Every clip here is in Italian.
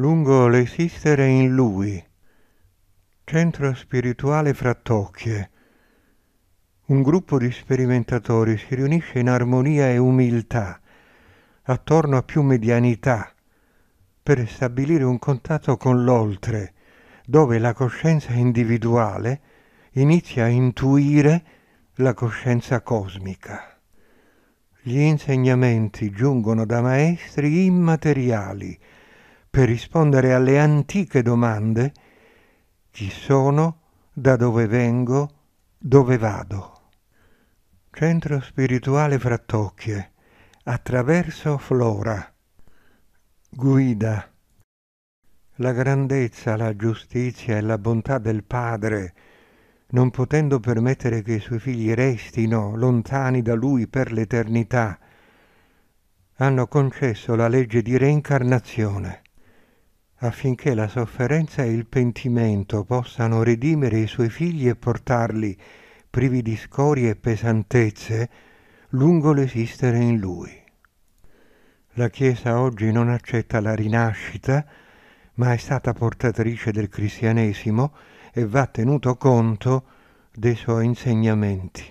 lungo l'esistere in lui, centro spirituale Frattocchie. Un gruppo di sperimentatori si riunisce in armonia e umiltà, attorno a più medianità, per stabilire un contatto con l'oltre, dove la coscienza individuale inizia a intuire la coscienza cosmica. Gli insegnamenti giungono da maestri immateriali, per rispondere alle antiche domande chi sono, da dove vengo, dove vado. Centro spirituale Frattocchie, attraverso Flora. Guida. La grandezza, la giustizia e la bontà del Padre, non potendo permettere che i suoi figli restino lontani da lui per l'eternità, hanno concesso la legge di reincarnazione affinché la sofferenza e il pentimento possano redimere i suoi figli e portarli, privi di scorie e pesantezze, lungo l'esistere in lui. La Chiesa oggi non accetta la rinascita, ma è stata portatrice del cristianesimo e va tenuto conto dei suoi insegnamenti.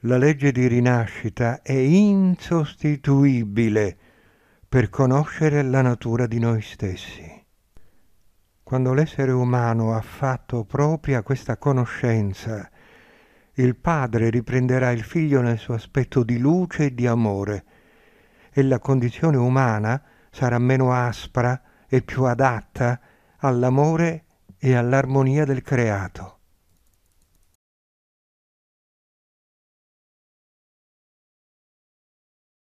La legge di rinascita è insostituibile per conoscere la natura di noi stessi. Quando l'essere umano ha fatto propria questa conoscenza, il padre riprenderà il figlio nel suo aspetto di luce e di amore, e la condizione umana sarà meno aspra e più adatta all'amore e all'armonia del creato.